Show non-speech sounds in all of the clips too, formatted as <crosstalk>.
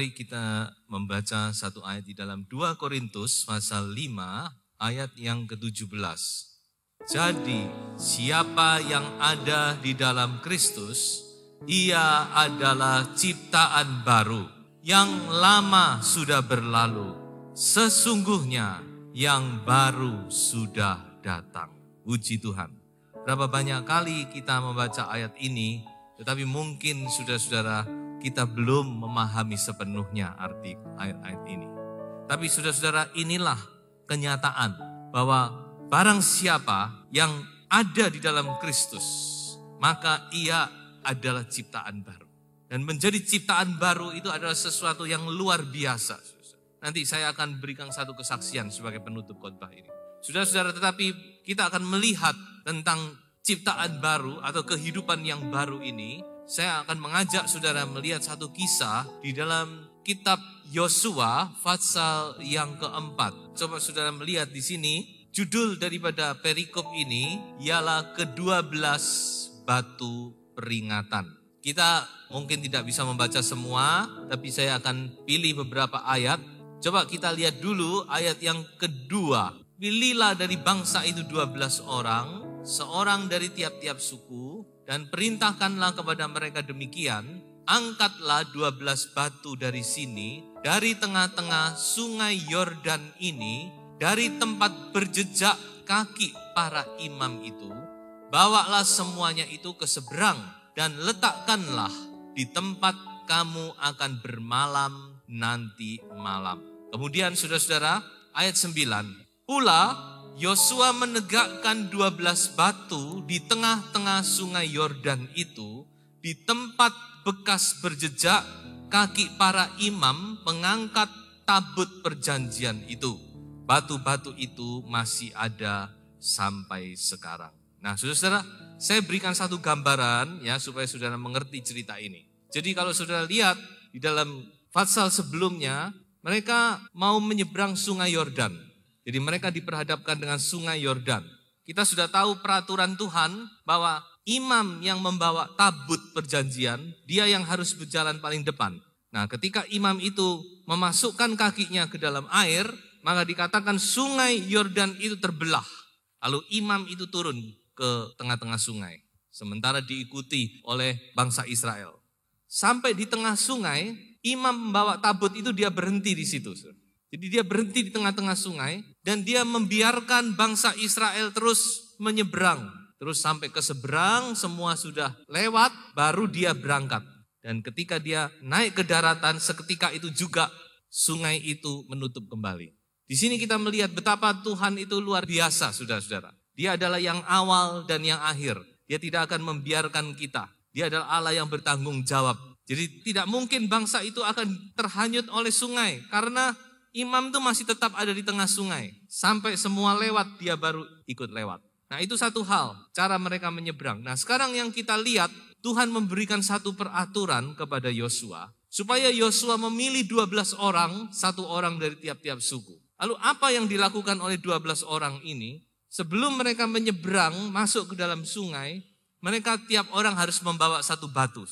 Mari kita membaca satu ayat di dalam 2 Korintus pasal 5 ayat yang ke-17. Jadi siapa yang ada di dalam Kristus, ia adalah ciptaan baru. Yang lama sudah berlalu, sesungguhnya yang baru sudah datang. Puji Tuhan. Berapa banyak kali kita membaca ayat ini, tetapi mungkin sudah saudara kita belum memahami sepenuhnya arti ayat-ayat ini. Tapi saudara-saudara inilah kenyataan bahwa barang siapa yang ada di dalam Kristus, maka ia adalah ciptaan baru. Dan menjadi ciptaan baru itu adalah sesuatu yang luar biasa. Nanti saya akan berikan satu kesaksian sebagai penutup khotbah ini. Saudara-saudara, tetapi kita akan melihat tentang ciptaan baru atau kehidupan yang baru ini saya akan mengajak saudara melihat satu kisah di dalam kitab Yosua pasal yang keempat. Coba saudara melihat di sini, judul daripada perikop ini ialah ke-12 batu peringatan. Kita mungkin tidak bisa membaca semua, tapi saya akan pilih beberapa ayat. Coba kita lihat dulu ayat yang kedua. Pilihlah dari bangsa itu 12 orang seorang dari tiap-tiap suku dan perintahkanlah kepada mereka demikian, angkatlah dua belas batu dari sini, dari tengah-tengah sungai Yordan ini, dari tempat berjejak kaki para imam itu, bawalah semuanya itu ke seberang dan letakkanlah di tempat kamu akan bermalam nanti malam. Kemudian saudara-saudara, ayat 9. Pula Yosua menegakkan dua belas batu di tengah-tengah sungai Yordan itu, di tempat bekas berjejak kaki para imam pengangkat tabut perjanjian itu. Batu-batu itu masih ada sampai sekarang. Nah, saudara, saya berikan satu gambaran ya supaya saudara mengerti cerita ini. Jadi kalau saudara lihat di dalam pasal sebelumnya, mereka mau menyeberang sungai Yordan. Jadi mereka diperhadapkan dengan sungai Yordan. Kita sudah tahu peraturan Tuhan bahwa imam yang membawa tabut perjanjian, dia yang harus berjalan paling depan. Nah, ketika imam itu memasukkan kakinya ke dalam air, maka dikatakan sungai Yordan itu terbelah. Lalu imam itu turun ke tengah-tengah sungai, sementara diikuti oleh bangsa Israel. Sampai di tengah sungai, imam membawa tabut itu dia berhenti di situ. Jadi dia berhenti di tengah-tengah sungai dan dia membiarkan bangsa Israel terus menyeberang. Terus sampai ke seberang semua sudah lewat baru dia berangkat. Dan ketika dia naik ke daratan seketika itu juga sungai itu menutup kembali. Di sini kita melihat betapa Tuhan itu luar biasa saudara-saudara. Dia adalah yang awal dan yang akhir. Dia tidak akan membiarkan kita. Dia adalah Allah yang bertanggung jawab. Jadi tidak mungkin bangsa itu akan terhanyut oleh sungai karena imam tuh masih tetap ada di tengah sungai. Sampai semua lewat, dia baru ikut lewat. Nah itu satu hal, cara mereka menyeberang. Nah sekarang yang kita lihat, Tuhan memberikan satu peraturan kepada Yosua. Supaya Yosua memilih 12 orang, satu orang dari tiap-tiap suku. Lalu apa yang dilakukan oleh 12 orang ini? Sebelum mereka menyeberang masuk ke dalam sungai, mereka tiap orang harus membawa satu batu.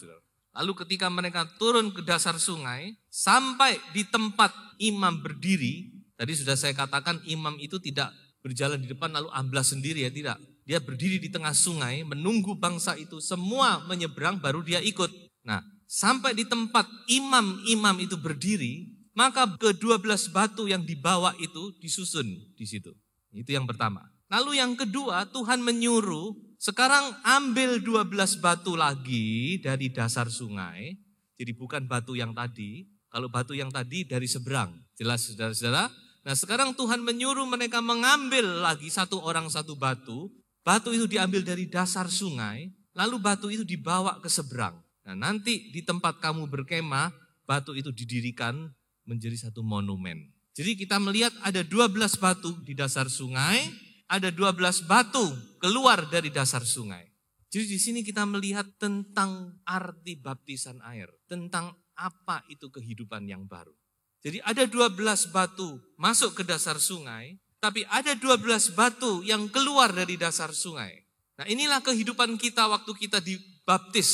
Lalu ketika mereka turun ke dasar sungai, Sampai di tempat imam berdiri, tadi sudah saya katakan imam itu tidak berjalan di depan lalu amblas sendiri ya, tidak. Dia berdiri di tengah sungai, menunggu bangsa itu semua menyeberang baru dia ikut. Nah, sampai di tempat imam-imam itu berdiri, maka kedua belas batu yang dibawa itu disusun di situ. Itu yang pertama. Lalu yang kedua, Tuhan menyuruh, sekarang ambil dua belas batu lagi dari dasar sungai. Jadi bukan batu yang tadi, kalau batu yang tadi dari seberang, jelas saudara-saudara. Nah sekarang Tuhan menyuruh mereka mengambil lagi satu orang satu batu. Batu itu diambil dari dasar sungai, lalu batu itu dibawa ke seberang. Nah nanti di tempat kamu berkemah, batu itu didirikan menjadi satu monumen. Jadi kita melihat ada 12 batu di dasar sungai, ada 12 batu keluar dari dasar sungai. Jadi di sini kita melihat tentang arti baptisan air, tentang apa itu kehidupan yang baru. Jadi ada 12 batu masuk ke dasar sungai, tapi ada 12 batu yang keluar dari dasar sungai. Nah inilah kehidupan kita waktu kita dibaptis.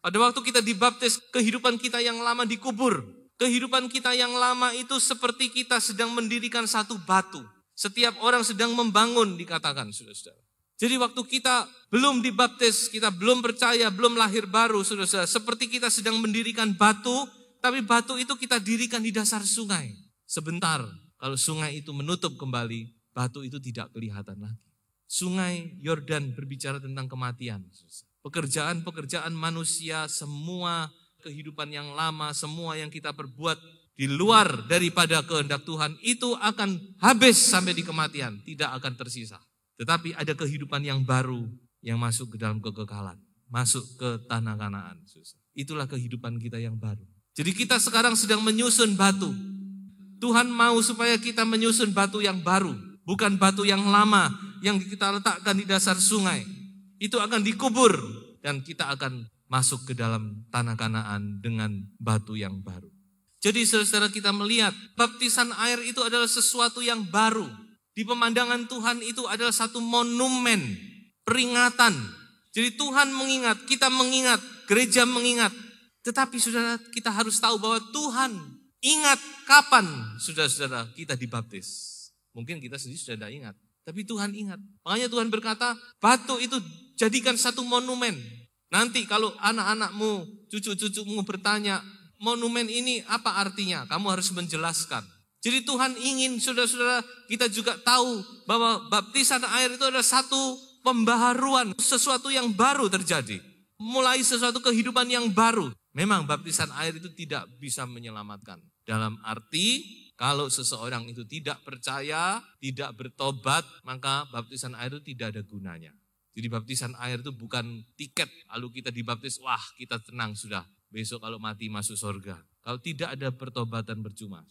Pada waktu kita dibaptis, kehidupan kita yang lama dikubur. Kehidupan kita yang lama itu seperti kita sedang mendirikan satu batu. Setiap orang sedang membangun dikatakan, saudara-saudara. Jadi waktu kita belum dibaptis, kita belum percaya, belum lahir baru, sudah, sudah Seperti kita sedang mendirikan batu, tapi batu itu kita dirikan di dasar sungai. Sebentar, kalau sungai itu menutup kembali, batu itu tidak kelihatan lagi. Sungai Yordan berbicara tentang kematian. Pekerjaan-pekerjaan manusia, semua kehidupan yang lama, semua yang kita perbuat di luar daripada kehendak Tuhan, itu akan habis sampai di kematian, tidak akan tersisa. Tetapi ada kehidupan yang baru yang masuk ke dalam kekekalan, masuk ke tanah Kanaan. Itulah kehidupan kita yang baru. Jadi kita sekarang sedang menyusun batu. Tuhan mau supaya kita menyusun batu yang baru, bukan batu yang lama yang kita letakkan di dasar sungai. Itu akan dikubur dan kita akan masuk ke dalam tanah Kanaan dengan batu yang baru. Jadi saudara kita melihat baptisan air itu adalah sesuatu yang baru di pemandangan Tuhan itu adalah satu monumen, peringatan. Jadi Tuhan mengingat, kita mengingat, gereja mengingat. Tetapi saudara, kita harus tahu bahwa Tuhan ingat kapan saudara-saudara kita dibaptis. Mungkin kita sendiri sudah tidak ingat. Tapi Tuhan ingat. Makanya Tuhan berkata, batu itu jadikan satu monumen. Nanti kalau anak-anakmu, cucu-cucumu bertanya, monumen ini apa artinya? Kamu harus menjelaskan. Jadi Tuhan ingin saudara-saudara kita juga tahu bahwa baptisan air itu adalah satu pembaharuan, sesuatu yang baru terjadi. Mulai sesuatu kehidupan yang baru. Memang baptisan air itu tidak bisa menyelamatkan. Dalam arti kalau seseorang itu tidak percaya, tidak bertobat, maka baptisan air itu tidak ada gunanya. Jadi baptisan air itu bukan tiket, lalu kita dibaptis, wah kita tenang sudah, besok kalau mati masuk surga. Kalau tidak ada pertobatan percuma.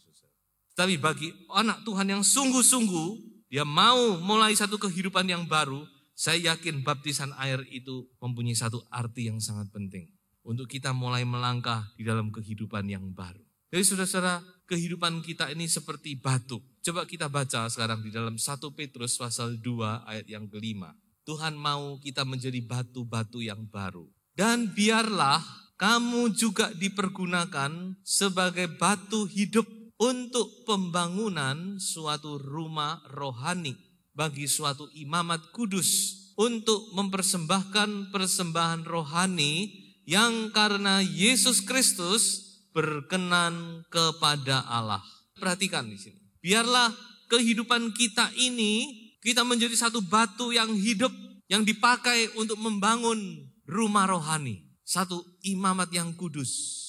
Tapi bagi anak Tuhan yang sungguh-sungguh, dia mau mulai satu kehidupan yang baru, saya yakin baptisan air itu mempunyai satu arti yang sangat penting. Untuk kita mulai melangkah di dalam kehidupan yang baru. Jadi saudara-saudara, kehidupan kita ini seperti batu. Coba kita baca sekarang di dalam 1 Petrus pasal 2 ayat yang kelima. Tuhan mau kita menjadi batu-batu yang baru. Dan biarlah kamu juga dipergunakan sebagai batu hidup untuk pembangunan suatu rumah rohani bagi suatu imamat kudus untuk mempersembahkan persembahan rohani yang karena Yesus Kristus berkenan kepada Allah. Perhatikan di sini. Biarlah kehidupan kita ini kita menjadi satu batu yang hidup yang dipakai untuk membangun rumah rohani, satu imamat yang kudus.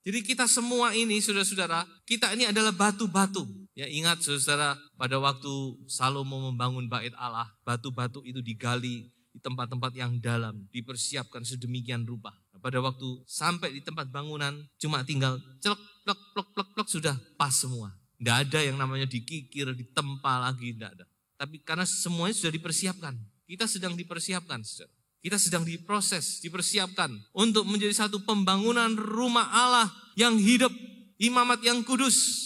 Jadi kita semua ini, saudara-saudara, kita ini adalah batu-batu. Ya ingat saudara, pada waktu Salomo membangun bait Allah, batu-batu itu digali di tempat-tempat yang dalam, dipersiapkan sedemikian rupa. Nah, pada waktu sampai di tempat bangunan, cuma tinggal celok, plok plok plok plok, sudah pas semua. Tidak ada yang namanya dikikir, ditempa lagi, tidak ada. Tapi karena semuanya sudah dipersiapkan. Kita sedang dipersiapkan, saudara. Kita sedang diproses, dipersiapkan untuk menjadi satu pembangunan rumah Allah yang hidup, imamat yang kudus.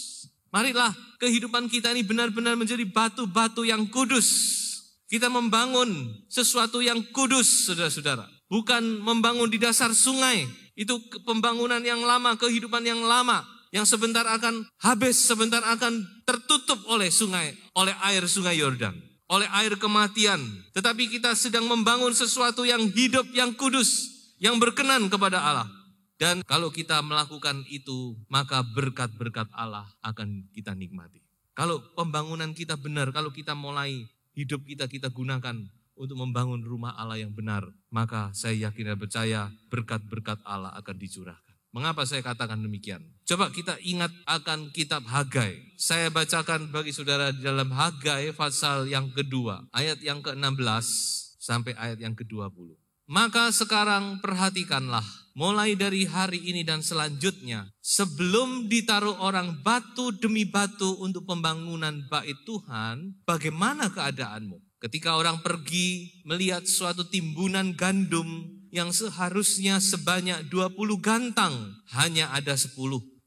Marilah kehidupan kita ini benar-benar menjadi batu-batu yang kudus. Kita membangun sesuatu yang kudus, saudara-saudara. Bukan membangun di dasar sungai. Itu pembangunan yang lama, kehidupan yang lama. Yang sebentar akan habis, sebentar akan tertutup oleh sungai, oleh air sungai Yordan oleh air kematian, tetapi kita sedang membangun sesuatu yang hidup, yang kudus, yang berkenan kepada Allah. Dan kalau kita melakukan itu, maka berkat-berkat Allah akan kita nikmati. Kalau pembangunan kita benar, kalau kita mulai hidup kita kita gunakan untuk membangun rumah Allah yang benar, maka saya yakin dan percaya berkat-berkat Allah akan dicurahkan. Mengapa saya katakan demikian? Coba kita ingat akan kitab Hagai. Saya bacakan bagi saudara di dalam Hagai pasal yang kedua, ayat yang ke-16 sampai ayat yang ke-20. Maka sekarang perhatikanlah, mulai dari hari ini dan selanjutnya, sebelum ditaruh orang batu demi batu untuk pembangunan bait Tuhan, bagaimana keadaanmu? Ketika orang pergi melihat suatu timbunan gandum yang seharusnya sebanyak 20 gantang hanya ada 10.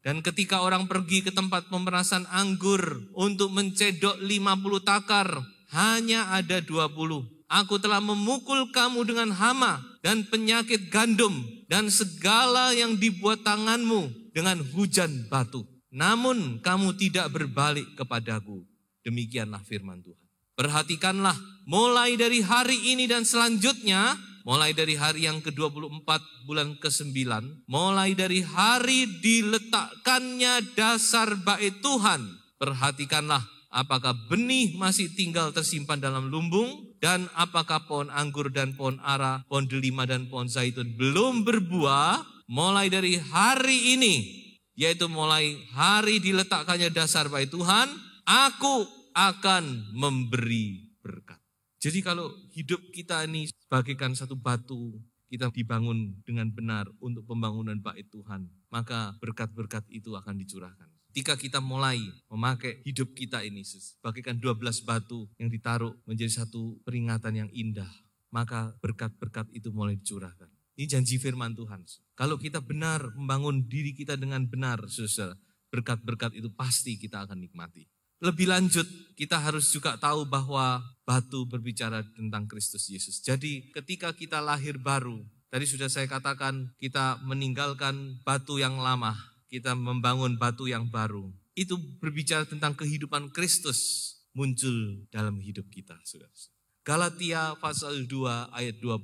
Dan ketika orang pergi ke tempat pemerasan anggur untuk mencedok 50 takar, hanya ada 20. Aku telah memukul kamu dengan hama dan penyakit gandum dan segala yang dibuat tanganmu dengan hujan batu. Namun kamu tidak berbalik kepadaku. Demikianlah firman Tuhan. Perhatikanlah mulai dari hari ini dan selanjutnya mulai dari hari yang ke-24 bulan ke-9, mulai dari hari diletakkannya dasar bait Tuhan, perhatikanlah apakah benih masih tinggal tersimpan dalam lumbung dan apakah pohon anggur dan pohon ara, pohon delima dan pohon zaitun belum berbuah mulai dari hari ini yaitu mulai hari diletakkannya dasar bait Tuhan, aku akan memberi jadi kalau hidup kita ini bagaikan satu batu kita dibangun dengan benar untuk pembangunan bait Tuhan, maka berkat-berkat itu akan dicurahkan. Ketika kita mulai memakai hidup kita ini, bagaikan 12 batu yang ditaruh menjadi satu peringatan yang indah, maka berkat-berkat itu mulai dicurahkan. Ini janji firman Tuhan. Kalau kita benar membangun diri kita dengan benar, saudara, berkat-berkat itu pasti kita akan nikmati. Lebih lanjut, kita harus juga tahu bahwa batu berbicara tentang Kristus Yesus. Jadi ketika kita lahir baru, tadi sudah saya katakan kita meninggalkan batu yang lama, kita membangun batu yang baru. Itu berbicara tentang kehidupan Kristus muncul dalam hidup kita. Galatia pasal 2 ayat 20.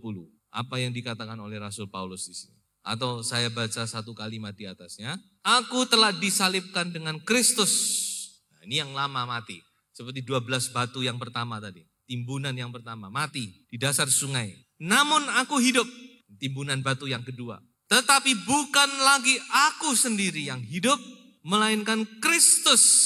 Apa yang dikatakan oleh Rasul Paulus di sini? Atau saya baca satu kalimat di atasnya. Aku telah disalibkan dengan Kristus ini yang lama mati. Seperti 12 batu yang pertama tadi. Timbunan yang pertama mati di dasar sungai. Namun aku hidup. Timbunan batu yang kedua. Tetapi bukan lagi aku sendiri yang hidup. Melainkan Kristus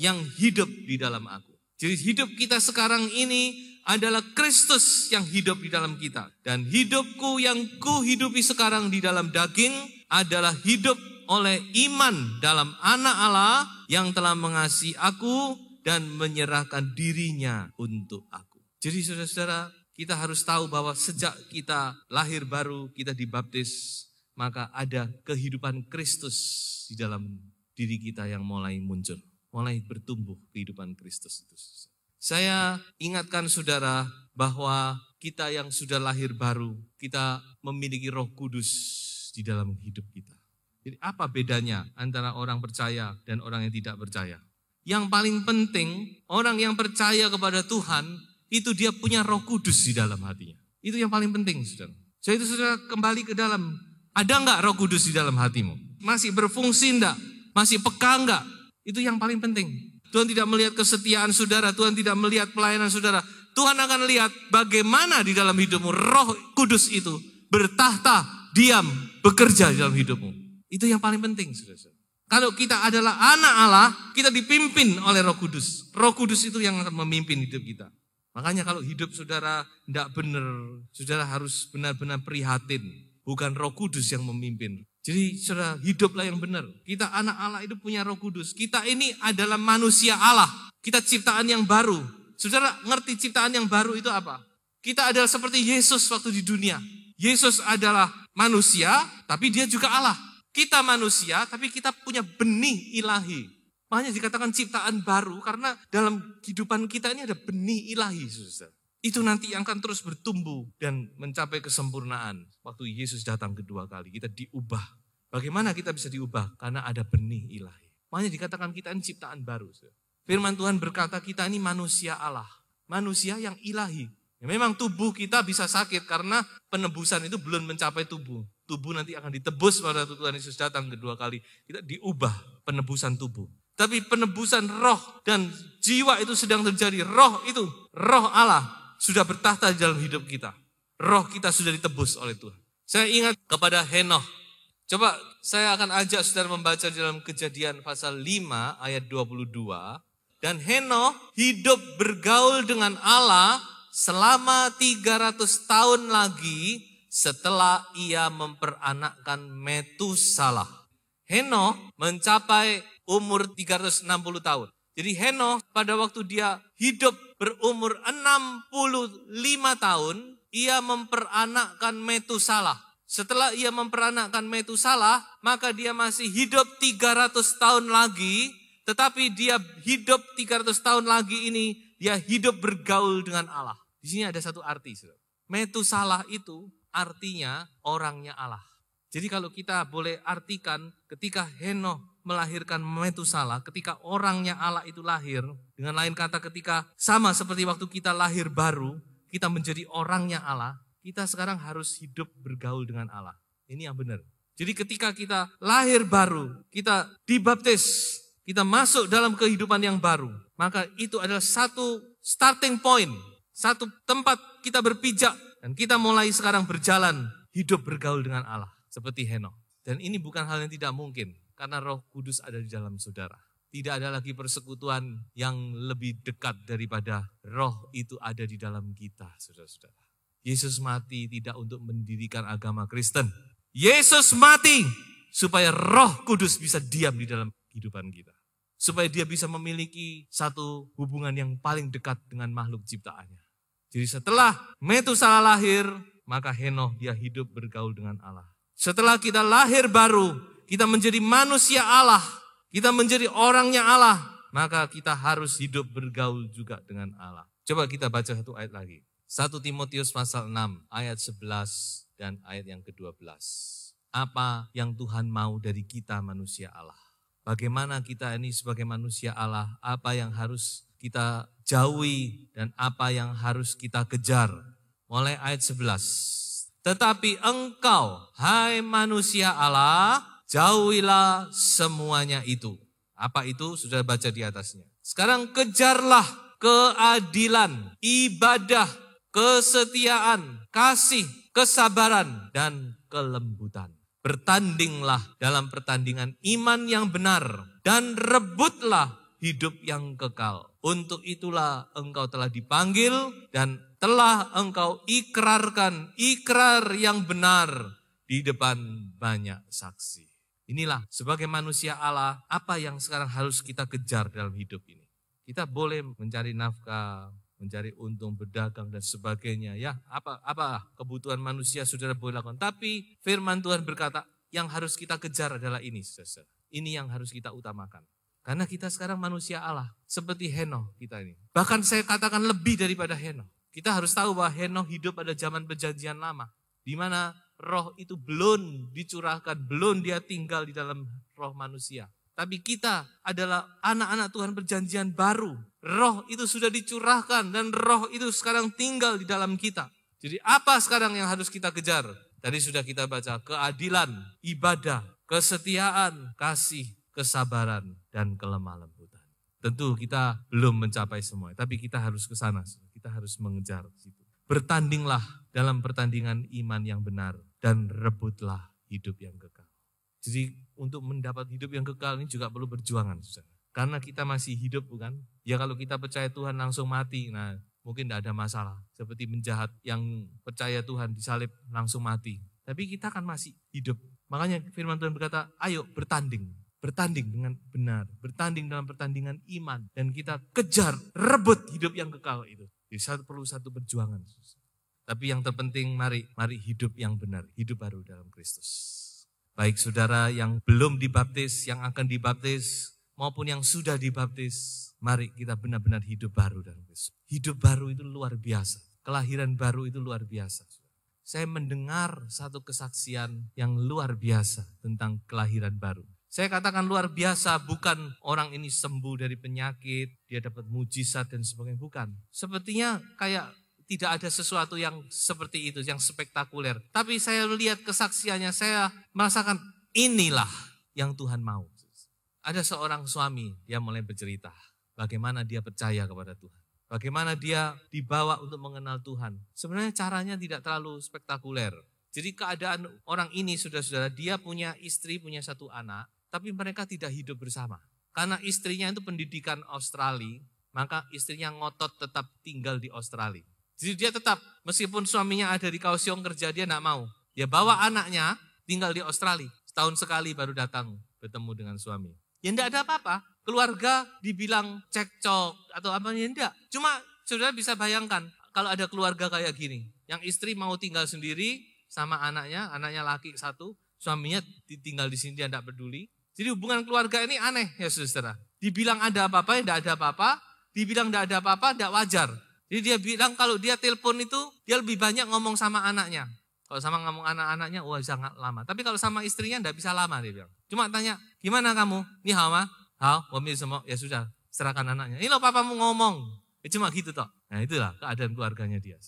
yang hidup di dalam aku. Jadi hidup kita sekarang ini adalah Kristus yang hidup di dalam kita. Dan hidupku yang ku hidupi sekarang di dalam daging adalah hidup oleh iman dalam anak Allah yang telah mengasihi aku dan menyerahkan dirinya untuk aku. Jadi saudara-saudara, kita harus tahu bahwa sejak kita lahir baru, kita dibaptis, maka ada kehidupan Kristus di dalam diri kita yang mulai muncul, mulai bertumbuh kehidupan Kristus itu. Saya ingatkan saudara bahwa kita yang sudah lahir baru, kita memiliki Roh Kudus di dalam hidup kita. Jadi apa bedanya antara orang percaya dan orang yang tidak percaya? Yang paling penting, orang yang percaya kepada Tuhan, itu dia punya roh kudus di dalam hatinya. Itu yang paling penting, saudara. Jadi itu sudah kembali ke dalam. Ada nggak roh kudus di dalam hatimu? Masih berfungsi enggak? Masih peka enggak? Itu yang paling penting. Tuhan tidak melihat kesetiaan saudara, Tuhan tidak melihat pelayanan saudara. Tuhan akan lihat bagaimana di dalam hidupmu roh kudus itu bertahta, diam, bekerja di dalam hidupmu. Itu yang paling penting, saudara. Kalau kita adalah anak Allah, kita dipimpin oleh Roh Kudus. Roh Kudus itu yang akan memimpin hidup kita. Makanya kalau hidup saudara tidak benar, saudara harus benar-benar prihatin. Bukan Roh Kudus yang memimpin. Jadi saudara hiduplah yang benar. Kita anak Allah itu punya Roh Kudus. Kita ini adalah manusia Allah. Kita ciptaan yang baru. Saudara ngerti ciptaan yang baru itu apa? Kita adalah seperti Yesus waktu di dunia. Yesus adalah manusia, tapi dia juga Allah. Kita manusia, tapi kita punya benih ilahi. Makanya dikatakan ciptaan baru karena dalam kehidupan kita ini ada benih ilahi, Susah. Itu nanti yang akan terus bertumbuh dan mencapai kesempurnaan. Waktu Yesus datang kedua kali, kita diubah. Bagaimana kita bisa diubah? Karena ada benih ilahi. Makanya dikatakan kita ini ciptaan baru. Susah. Firman Tuhan berkata kita ini manusia Allah. Manusia yang ilahi. Ya, memang tubuh kita bisa sakit karena penebusan itu belum mencapai tubuh tubuh nanti akan ditebus pada waktu Tuhan Yesus datang kedua kali. Kita diubah penebusan tubuh. Tapi penebusan roh dan jiwa itu sedang terjadi. Roh itu, roh Allah sudah bertahta di dalam hidup kita. Roh kita sudah ditebus oleh Tuhan. Saya ingat kepada Henoh. Coba saya akan ajak saudara membaca di dalam kejadian pasal 5 ayat 22. Dan Henoh hidup bergaul dengan Allah selama 300 tahun lagi setelah ia memperanakkan Metusalah. Heno mencapai umur 360 tahun. Jadi Heno pada waktu dia hidup berumur 65 tahun, ia memperanakkan Metusalah. Setelah ia memperanakkan Metusalah, maka dia masih hidup 300 tahun lagi, tetapi dia hidup 300 tahun lagi ini, dia hidup bergaul dengan Allah. Di sini ada satu arti. Metusalah itu artinya orangnya Allah. Jadi kalau kita boleh artikan ketika Henoh melahirkan Metusalah, ketika orangnya Allah itu lahir, dengan lain kata ketika sama seperti waktu kita lahir baru, kita menjadi orangnya Allah, kita sekarang harus hidup bergaul dengan Allah. Ini yang benar. Jadi ketika kita lahir baru, kita dibaptis, kita masuk dalam kehidupan yang baru, maka itu adalah satu starting point, satu tempat kita berpijak dan kita mulai sekarang berjalan hidup bergaul dengan Allah seperti Henok. Dan ini bukan hal yang tidak mungkin karena Roh Kudus ada di dalam saudara. Tidak ada lagi persekutuan yang lebih dekat daripada roh itu ada di dalam kita, saudara-saudara. Yesus mati tidak untuk mendirikan agama Kristen. Yesus mati supaya roh kudus bisa diam di dalam kehidupan kita. Supaya dia bisa memiliki satu hubungan yang paling dekat dengan makhluk ciptaannya. Jadi setelah Metusalah lahir, maka Henoh dia hidup bergaul dengan Allah. Setelah kita lahir baru, kita menjadi manusia Allah, kita menjadi orangnya Allah, maka kita harus hidup bergaul juga dengan Allah. Coba kita baca satu ayat lagi. 1 Timotius pasal 6 ayat 11 dan ayat yang ke-12. Apa yang Tuhan mau dari kita manusia Allah? Bagaimana kita ini sebagai manusia Allah, apa yang harus kita jauhi dan apa yang harus kita kejar. Mulai ayat 11. Tetapi engkau, hai manusia Allah, jauhilah semuanya itu. Apa itu? Sudah baca di atasnya. Sekarang kejarlah keadilan, ibadah, kesetiaan, kasih, kesabaran, dan kelembutan. Bertandinglah dalam pertandingan iman yang benar dan rebutlah hidup yang kekal. Untuk itulah engkau telah dipanggil dan telah engkau ikrarkan ikrar yang benar di depan banyak saksi. Inilah sebagai manusia Allah apa yang sekarang harus kita kejar dalam hidup ini. Kita boleh mencari nafkah, mencari untung, berdagang dan sebagainya ya. Apa apa kebutuhan manusia Saudara boleh lakukan. Tapi firman Tuhan berkata yang harus kita kejar adalah ini Saudara. Ini yang harus kita utamakan. Karena kita sekarang manusia Allah, seperti Heno kita ini. Bahkan saya katakan lebih daripada Heno. Kita harus tahu bahwa Heno hidup pada zaman perjanjian lama, di mana roh itu belum dicurahkan, belum dia tinggal di dalam roh manusia. Tapi kita adalah anak-anak Tuhan perjanjian baru. Roh itu sudah dicurahkan dan roh itu sekarang tinggal di dalam kita. Jadi apa sekarang yang harus kita kejar? Tadi sudah kita baca keadilan, ibadah, kesetiaan, kasih, kesabaran, dan kelemah lembutan. Tentu kita belum mencapai semua, tapi kita harus ke sana, kita harus mengejar situ. Bertandinglah dalam pertandingan iman yang benar dan rebutlah hidup yang kekal. Jadi untuk mendapat hidup yang kekal ini juga perlu perjuangan, Karena kita masih hidup bukan? Ya kalau kita percaya Tuhan langsung mati, nah mungkin tidak ada masalah. Seperti menjahat yang percaya Tuhan disalib langsung mati. Tapi kita kan masih hidup. Makanya firman Tuhan berkata, ayo bertanding bertanding dengan benar, bertanding dalam pertandingan iman, dan kita kejar, rebut hidup yang kekal itu. Jadi satu perlu satu perjuangan. Tapi yang terpenting mari, mari hidup yang benar, hidup baru dalam Kristus. Baik saudara yang belum dibaptis, yang akan dibaptis, maupun yang sudah dibaptis, mari kita benar-benar hidup baru dalam Kristus. Hidup baru itu luar biasa. Kelahiran baru itu luar biasa. Saya mendengar satu kesaksian yang luar biasa tentang kelahiran baru. Saya katakan luar biasa, bukan orang ini sembuh dari penyakit, dia dapat mujizat dan sebagainya, bukan. Sepertinya kayak tidak ada sesuatu yang seperti itu, yang spektakuler. Tapi saya lihat kesaksiannya, saya merasakan inilah yang Tuhan mau. Ada seorang suami, dia mulai bercerita bagaimana dia percaya kepada Tuhan. Bagaimana dia dibawa untuk mengenal Tuhan. Sebenarnya caranya tidak terlalu spektakuler. Jadi keadaan orang ini, sudah saudara dia punya istri, punya satu anak tapi mereka tidak hidup bersama. Karena istrinya itu pendidikan Australia, maka istrinya ngotot tetap tinggal di Australia. Jadi dia tetap, meskipun suaminya ada di Kaohsiung kerja, dia tidak mau. Dia bawa anaknya tinggal di Australia. Setahun sekali baru datang bertemu dengan suami. Ya tidak ada apa-apa. Keluarga dibilang cekcok atau apa, ya tidak. Cuma saudara bisa bayangkan kalau ada keluarga kayak gini. Yang istri mau tinggal sendiri sama anaknya, anaknya laki satu, suaminya ditinggal di sini dia tidak peduli. Jadi hubungan keluarga ini aneh ya saudara. Dibilang ada apa-apa, tidak ya ada apa-apa. Dibilang tidak ada apa-apa, tidak wajar. Jadi dia bilang kalau dia telepon itu, dia lebih banyak ngomong sama anaknya. Kalau sama ngomong anak-anaknya, wah sangat lama. Tapi kalau sama istrinya, tidak bisa lama dia bilang. Cuma tanya, gimana kamu? Ini hawa, Hal? wami semua, ya sudah, serahkan anaknya. Ini loh papamu ngomong. Ya, cuma gitu toh. Nah itulah keadaan keluarganya dia.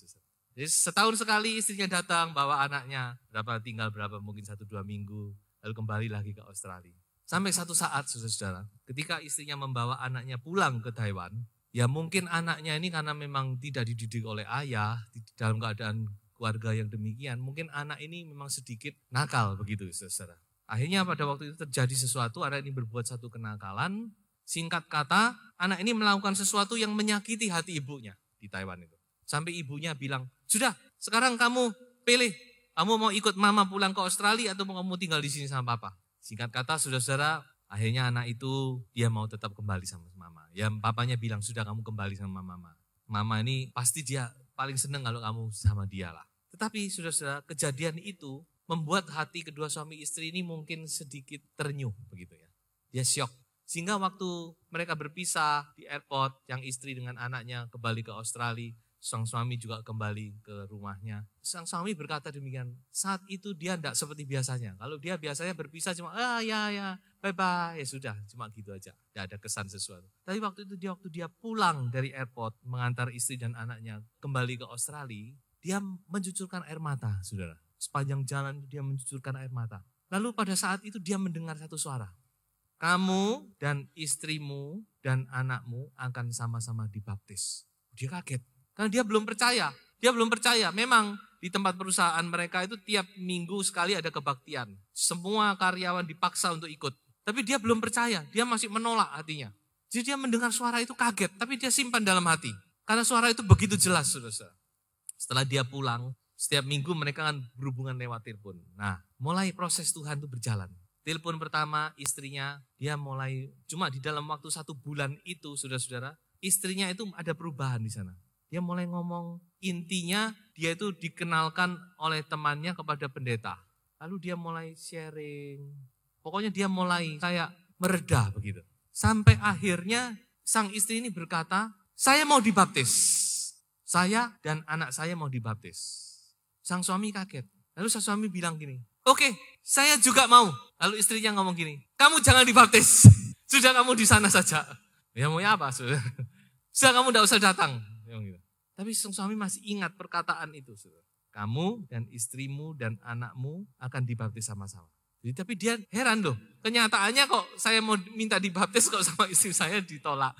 Jadi setahun sekali istrinya datang bawa anaknya, berapa tinggal berapa mungkin satu dua minggu, lalu kembali lagi ke Australia. Sampai satu saat, saudara-saudara, ketika istrinya membawa anaknya pulang ke Taiwan, ya mungkin anaknya ini karena memang tidak dididik oleh ayah, di dalam keadaan keluarga yang demikian, mungkin anak ini memang sedikit nakal begitu, saudara. Akhirnya pada waktu itu terjadi sesuatu, anak ini berbuat satu kenakalan, singkat kata, anak ini melakukan sesuatu yang menyakiti hati ibunya di Taiwan itu. Sampai ibunya bilang, sudah sekarang kamu pilih, kamu mau ikut mama pulang ke Australia atau mau kamu tinggal di sini sama papa. Singkat kata saudara-saudara, akhirnya anak itu dia mau tetap kembali sama mama. Ya papanya bilang, sudah kamu kembali sama mama. Mama ini pasti dia paling seneng kalau kamu sama dia lah. Tetapi saudara-saudara, kejadian itu membuat hati kedua suami istri ini mungkin sedikit ternyuh begitu ya. Dia syok. Sehingga waktu mereka berpisah di airport, yang istri dengan anaknya kembali ke Australia, Sang suami juga kembali ke rumahnya. Sang suami berkata demikian, saat itu dia tidak seperti biasanya. Kalau dia biasanya berpisah cuma, ah ya ya, bye-bye, ya sudah, cuma gitu aja. Tidak ada kesan sesuatu. Tapi waktu itu dia, waktu dia pulang dari airport, mengantar istri dan anaknya kembali ke Australia, dia mencucurkan air mata, saudara. Sepanjang jalan dia mencucurkan air mata. Lalu pada saat itu dia mendengar satu suara. Kamu dan istrimu dan anakmu akan sama-sama dibaptis. Dia kaget, karena dia belum percaya. Dia belum percaya. Memang di tempat perusahaan mereka itu tiap minggu sekali ada kebaktian. Semua karyawan dipaksa untuk ikut. Tapi dia belum percaya. Dia masih menolak hatinya. Jadi dia mendengar suara itu kaget. Tapi dia simpan dalam hati. Karena suara itu begitu jelas, saudara. Setelah dia pulang, setiap minggu mereka akan berhubungan lewat telepon. Nah, mulai proses Tuhan itu berjalan. Telepon pertama istrinya, dia mulai cuma di dalam waktu satu bulan itu, saudara-saudara, istrinya itu ada perubahan di sana. Dia mulai ngomong intinya dia itu dikenalkan oleh temannya kepada pendeta. Lalu dia mulai sharing. Pokoknya dia mulai kayak meredah begitu. Sampai akhirnya sang istri ini berkata, saya mau dibaptis. Saya dan anak saya mau dibaptis. Sang suami kaget. Lalu sang suami bilang gini, oke okay, saya juga mau. Lalu istrinya ngomong gini, kamu jangan dibaptis. <laughs> Sudah kamu di sana saja. Ya mau ya apa? <laughs> sudah kamu tidak usah datang yang gitu. Tapi sang suami masih ingat perkataan itu, Kamu dan istrimu dan anakmu akan dibaptis sama-sama. Jadi tapi dia heran loh. Kenyataannya kok saya mau minta dibaptis kok sama istri saya ditolak.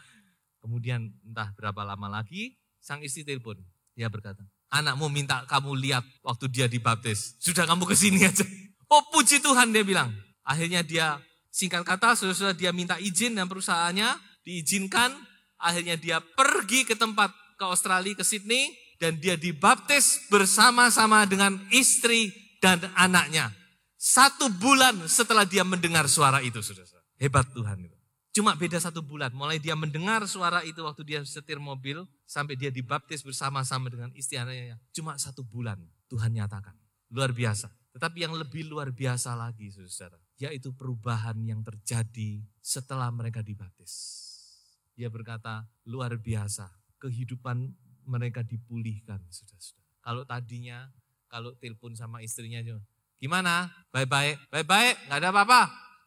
Kemudian entah berapa lama lagi sang istri telepon. Dia berkata, anakmu minta kamu lihat waktu dia dibaptis. Sudah kamu kesini aja. Oh puji Tuhan dia bilang. Akhirnya dia singkat kata sudah dia minta izin dan perusahaannya diizinkan. Akhirnya dia pergi ke tempat ke Australia, ke Sydney, dan dia dibaptis bersama-sama dengan istri dan anaknya. Satu bulan setelah dia mendengar suara itu, saudara. Hebat Tuhan Cuma beda satu bulan. Mulai dia mendengar suara itu waktu dia setir mobil, sampai dia dibaptis bersama-sama dengan istri anaknya. Cuma satu bulan Tuhan nyatakan. Luar biasa. Tetapi yang lebih luar biasa lagi, saudara, yaitu perubahan yang terjadi setelah mereka dibaptis. Dia berkata, luar biasa kehidupan mereka dipulihkan, saudara-saudara. Kalau tadinya, kalau telepon sama istrinya, gimana? Baik-baik, baik-baik, nggak ada apa-apa.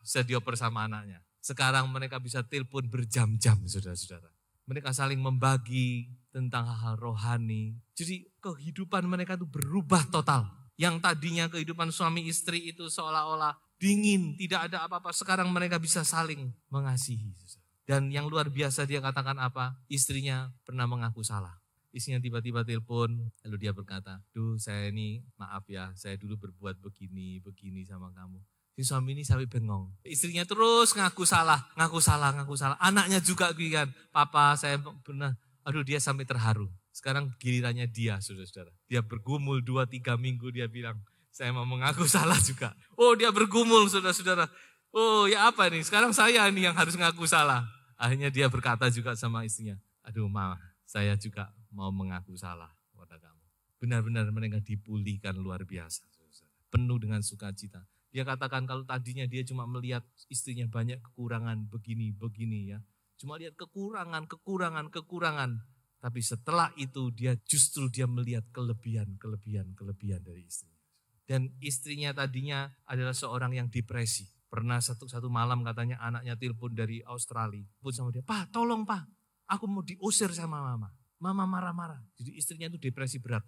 Bisa dioper sama anaknya. Sekarang mereka bisa telepon berjam-jam, saudara-saudara. Mereka saling membagi tentang hal-hal rohani. Jadi kehidupan mereka itu berubah total. Yang tadinya kehidupan suami istri itu seolah-olah dingin, tidak ada apa-apa. Sekarang mereka bisa saling mengasihi. Saudara. Dan yang luar biasa dia katakan apa? Istrinya pernah mengaku salah. Istrinya tiba-tiba telepon, lalu dia berkata, duh saya ini maaf ya, saya dulu berbuat begini, begini sama kamu. Si suami ini sampai bengong. Istrinya terus ngaku salah, ngaku salah, ngaku salah. Anaknya juga gitu kan, papa saya pernah, aduh dia sampai terharu. Sekarang gilirannya dia, saudara-saudara. Dia bergumul dua tiga minggu, dia bilang, saya mau mengaku <laughs> salah juga. Oh dia bergumul, saudara-saudara. Oh ya apa nih, sekarang saya ini yang harus ngaku salah. Akhirnya dia berkata juga sama istrinya, aduh maaf, saya juga mau mengaku salah kepada kamu. Benar-benar mereka dipulihkan luar biasa. Penuh dengan sukacita. Dia katakan kalau tadinya dia cuma melihat istrinya banyak kekurangan begini, begini ya. Cuma lihat kekurangan, kekurangan, kekurangan. Tapi setelah itu dia justru dia melihat kelebihan, kelebihan, kelebihan dari istrinya. Dan istrinya tadinya adalah seorang yang depresi. Pernah satu, satu malam katanya anaknya telepon dari Australia. Pun sama dia, Pak tolong Pak, aku mau diusir sama mama. Mama marah-marah. Jadi istrinya itu depresi berat,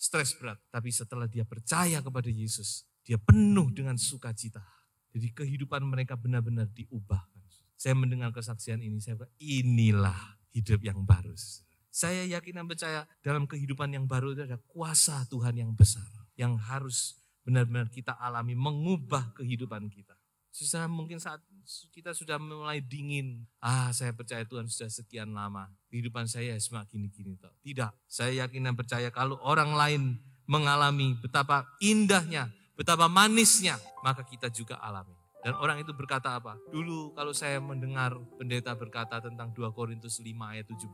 stres berat. Tapi setelah dia percaya kepada Yesus, dia penuh dengan sukacita. Jadi kehidupan mereka benar-benar diubah. Saya mendengar kesaksian ini, saya berkata, inilah hidup yang baru. Saya yakin dan percaya dalam kehidupan yang baru itu ada kuasa Tuhan yang besar. Yang harus benar-benar kita alami, mengubah kehidupan kita. Susah mungkin saat kita sudah mulai dingin. Ah, saya percaya Tuhan sudah sekian lama. Kehidupan saya semakin gini toh. Tidak, saya yakin dan percaya kalau orang lain mengalami betapa indahnya, betapa manisnya, maka kita juga alami. Dan orang itu berkata apa? Dulu kalau saya mendengar pendeta berkata tentang 2 Korintus 5 ayat 17.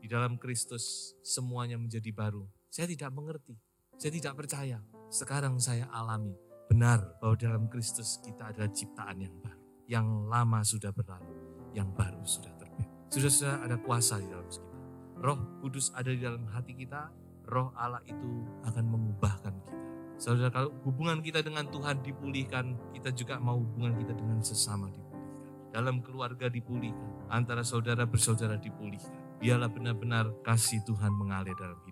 Di dalam Kristus semuanya menjadi baru. Saya tidak mengerti. Saya tidak percaya. Sekarang saya alami benar bahwa dalam Kristus kita adalah ciptaan yang baru. Yang lama sudah berlalu, yang baru sudah terbit. Sudah-sudah ada kuasa di dalam kita. Roh Kudus ada di dalam hati kita, roh Allah itu akan mengubahkan kita. Saudara, kalau hubungan kita dengan Tuhan dipulihkan, kita juga mau hubungan kita dengan sesama dipulihkan. Dalam keluarga dipulihkan, antara saudara bersaudara dipulihkan. Biarlah benar-benar kasih Tuhan mengalir dalam hidup.